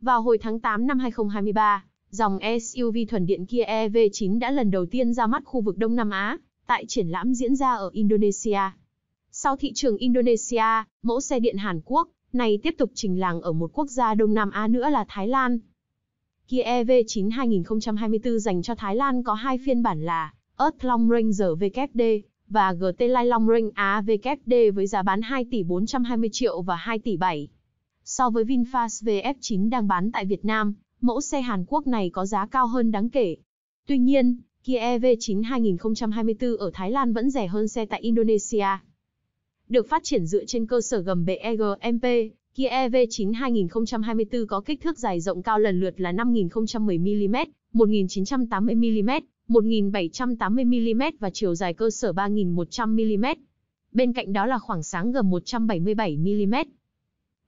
Vào hồi tháng 8 năm 2023, dòng SUV thuần điện Kia EV9 đã lần đầu tiên ra mắt khu vực Đông Nam Á, tại triển lãm diễn ra ở Indonesia. Sau thị trường Indonesia, mẫu xe điện Hàn Quốc này tiếp tục trình làng ở một quốc gia Đông Nam Á nữa là Thái Lan. Kia EV9 2024 dành cho Thái Lan có hai phiên bản là Earth Long Ranger VKD và GT Lai Long Ring AVKD với giá bán 2 tỷ 420 triệu và 2 tỷ 7. So với VinFast VF9 đang bán tại Việt Nam, mẫu xe Hàn Quốc này có giá cao hơn đáng kể. Tuy nhiên, Kia EV9 2024 ở Thái Lan vẫn rẻ hơn xe tại Indonesia. Được phát triển dựa trên cơ sở gầm BEGMP, Kia EV9 2024 có kích thước dài rộng cao lần lượt là 5010mm, 1980mm, 1.780mm và chiều dài cơ sở 3.100mm. Bên cạnh đó là khoảng sáng gần 177mm.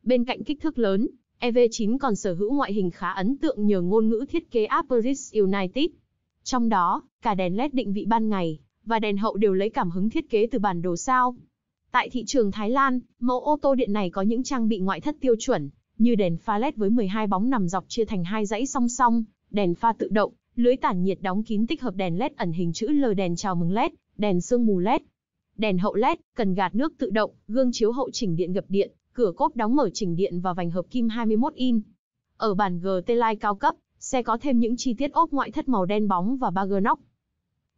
Bên cạnh kích thước lớn, EV9 còn sở hữu ngoại hình khá ấn tượng nhờ ngôn ngữ thiết kế Aperis United. Trong đó, cả đèn LED định vị ban ngày và đèn hậu đều lấy cảm hứng thiết kế từ bản đồ sao. Tại thị trường Thái Lan, mẫu ô tô điện này có những trang bị ngoại thất tiêu chuẩn, như đèn pha LED với 12 bóng nằm dọc chia thành hai dãy song song, đèn pha tự động, lưới tản nhiệt đóng kín tích hợp đèn led ẩn hình chữ L đèn chào mừng led, đèn sương mù led, đèn hậu led, cần gạt nước tự động, gương chiếu hậu chỉnh điện gập điện, cửa cốp đóng mở chỉnh điện và vành hợp kim 21 in. Ở bản GT Line cao cấp, xe có thêm những chi tiết ốp ngoại thất màu đen bóng và ba nóc.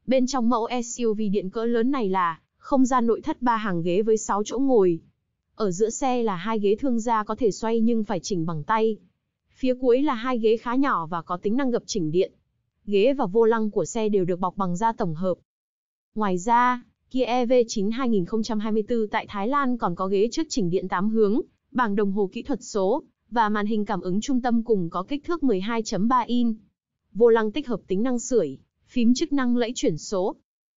Bên trong mẫu SUV điện cỡ lớn này là không gian nội thất ba hàng ghế với 6 chỗ ngồi. Ở giữa xe là hai ghế thương gia có thể xoay nhưng phải chỉnh bằng tay. Phía cuối là hai ghế khá nhỏ và có tính năng gập chỉnh điện ghế và vô lăng của xe đều được bọc bằng da tổng hợp. Ngoài ra, Kia EV9 2024 tại Thái Lan còn có ghế trước chỉnh điện 8 hướng, bảng đồng hồ kỹ thuật số và màn hình cảm ứng trung tâm cùng có kích thước 12.3 inch. Vô lăng tích hợp tính năng sưởi, phím chức năng lẫy chuyển số,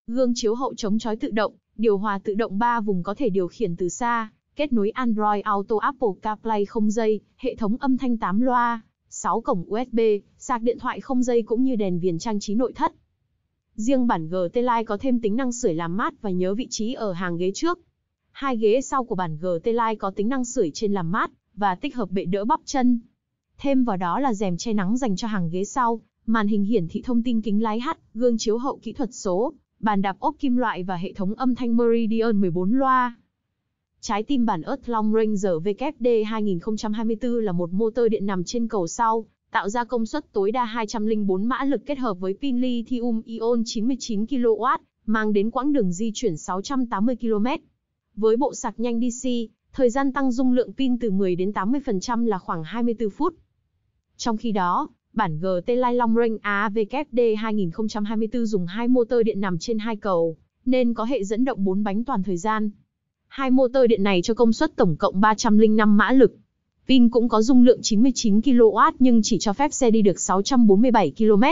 gương chiếu hậu chống chói tự động, điều hòa tự động 3 vùng có thể điều khiển từ xa, kết nối Android Auto Apple CarPlay không dây, hệ thống âm thanh 8 loa, 6 cổng USB, sạc điện thoại không dây cũng như đèn viền trang trí nội thất. Riêng bản GT Line có thêm tính năng sưởi làm mát và nhớ vị trí ở hàng ghế trước. Hai ghế sau của bản GT Line có tính năng sưởi trên làm mát và tích hợp bệ đỡ bắp chân. Thêm vào đó là rèm che nắng dành cho hàng ghế sau, màn hình hiển thị thông tin kính lái hắt, gương chiếu hậu kỹ thuật số, bàn đạp ốp kim loại và hệ thống âm thanh Meridian 14 loa. Trái tim bản Earth Long Ranger VKD 2024 là một motor điện nằm trên cầu sau, tạo ra công suất tối đa 204 mã lực kết hợp với pin lithium-ion 99 kW, mang đến quãng đường di chuyển 680 km. Với bộ sạc nhanh DC, thời gian tăng dung lượng pin từ 10 đến 80% là khoảng 24 phút. Trong khi đó, bản GT Line Long Range AVKD 2024 dùng hai motor điện nằm trên hai cầu, nên có hệ dẫn động 4 bánh toàn thời gian. Hai motor điện này cho công suất tổng cộng 305 mã lực. Pin cũng có dung lượng 99 kW nhưng chỉ cho phép xe đi được 647 km.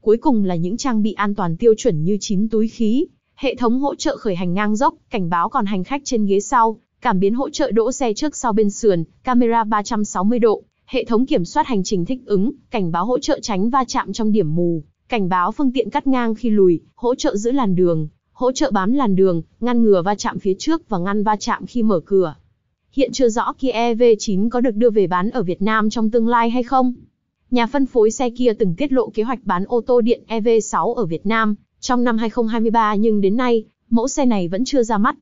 Cuối cùng là những trang bị an toàn tiêu chuẩn như 9 túi khí, hệ thống hỗ trợ khởi hành ngang dốc, cảnh báo còn hành khách trên ghế sau, cảm biến hỗ trợ đỗ xe trước sau bên sườn, camera 360 độ, hệ thống kiểm soát hành trình thích ứng, cảnh báo hỗ trợ tránh va chạm trong điểm mù, cảnh báo phương tiện cắt ngang khi lùi, hỗ trợ giữ làn đường, hỗ trợ bám làn đường, ngăn ngừa va chạm phía trước và ngăn va chạm khi mở cửa. Hiện chưa rõ Kia EV9 có được đưa về bán ở Việt Nam trong tương lai hay không. Nhà phân phối xe Kia từng tiết lộ kế hoạch bán ô tô điện EV6 ở Việt Nam trong năm 2023 nhưng đến nay, mẫu xe này vẫn chưa ra mắt.